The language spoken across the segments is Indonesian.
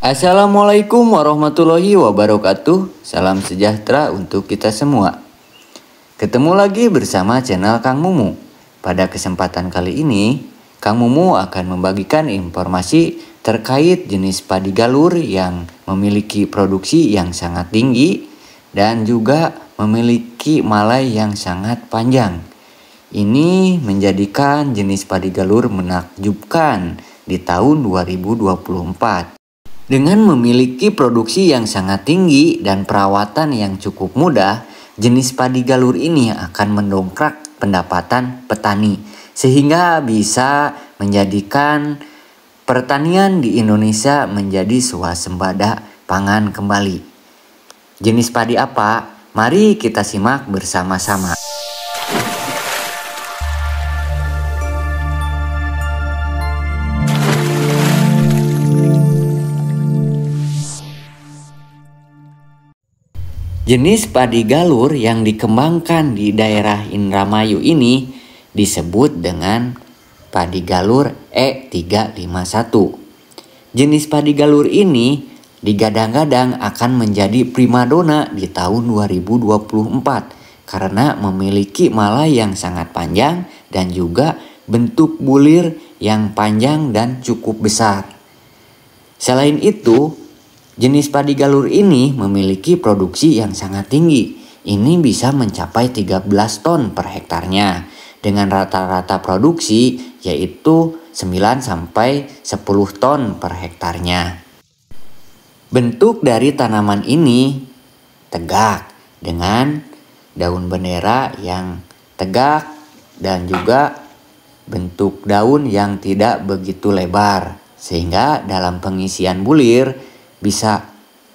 Assalamualaikum warahmatullahi wabarakatuh. Salam sejahtera untuk kita semua. Ketemu lagi bersama channel Kang Mumu. Pada kesempatan kali ini, Kang Mumu akan membagikan informasi terkait jenis padi galur yang memiliki produksi yang sangat tinggi dan juga memiliki malai yang sangat panjang. Ini menjadikan jenis padi galur menakjubkan di tahun 2024. Dengan memiliki produksi yang sangat tinggi dan perawatan yang cukup mudah, jenis padi galur ini akan mendongkrak pendapatan petani sehingga bisa menjadikan pertanian di Indonesia menjadi swasembada pangan kembali. Jenis padi apa? Mari kita simak bersama-sama. Jenis padi galur yang dikembangkan di daerah Indramayu ini disebut dengan padi galur E351. Jenis padi galur ini digadang-gadang akan menjadi primadona di tahun 2024 karena memiliki malai yang sangat panjang dan juga bentuk bulir yang panjang dan cukup besar. Selain itu, Jenis padi galur ini memiliki produksi yang sangat tinggi. Ini bisa mencapai 13 ton per hektarnya dengan rata-rata produksi yaitu 9 sampai 10 ton per hektarnya. Bentuk dari tanaman ini tegak dengan daun bendera yang tegak dan juga bentuk daun yang tidak begitu lebar sehingga dalam pengisian bulir bisa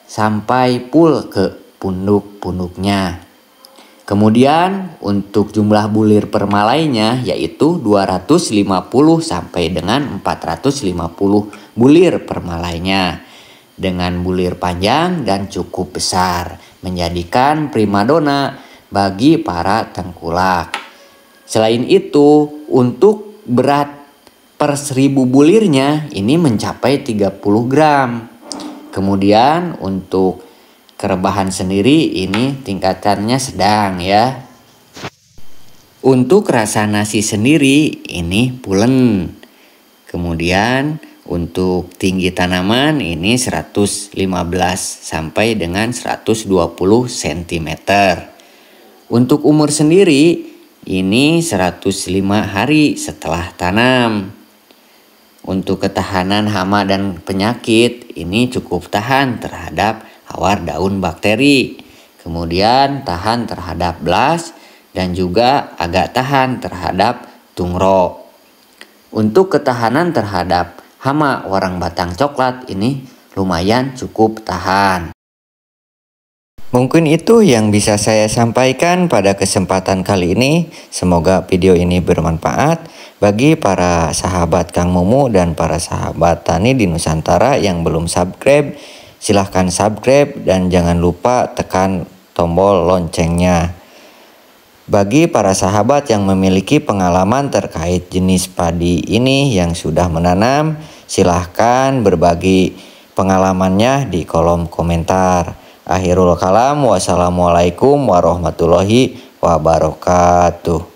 sampai pul ke punduk-punduknya. Kemudian untuk jumlah bulir per malainya yaitu 250 sampai dengan 450 bulir per malainya dengan bulir panjang dan cukup besar, menjadikan primadona bagi para tengkulak. Selain itu, untuk berat per seribu bulirnya ini mencapai 30 gram. Kemudian untuk kerebahan sendiri ini tingkatannya sedang ya. Untuk rasa nasi sendiri ini pulen. Kemudian untuk tinggi tanaman ini 115 sampai dengan 120 cm. Untuk umur sendiri ini 105 hari setelah tanam. Untuk ketahanan hama dan penyakit ini cukup tahan terhadap hawar daun bakteri, kemudian tahan terhadap blast dan juga agak tahan terhadap tungro. Untuk ketahanan terhadap hama warang batang coklat ini lumayan cukup tahan. Mungkin itu yang bisa saya sampaikan pada kesempatan kali ini. Semoga video ini bermanfaat. Bagi para sahabat Kang Mumu dan para sahabat Tani di Nusantara yang belum subscribe, silahkan subscribe dan jangan lupa tekan tombol loncengnya. Bagi para sahabat yang memiliki pengalaman terkait jenis padi ini yang sudah menanam, silahkan berbagi pengalamannya di kolom komentar. Akhirul kalam, wassalamualaikum warahmatullahi wabarakatuh.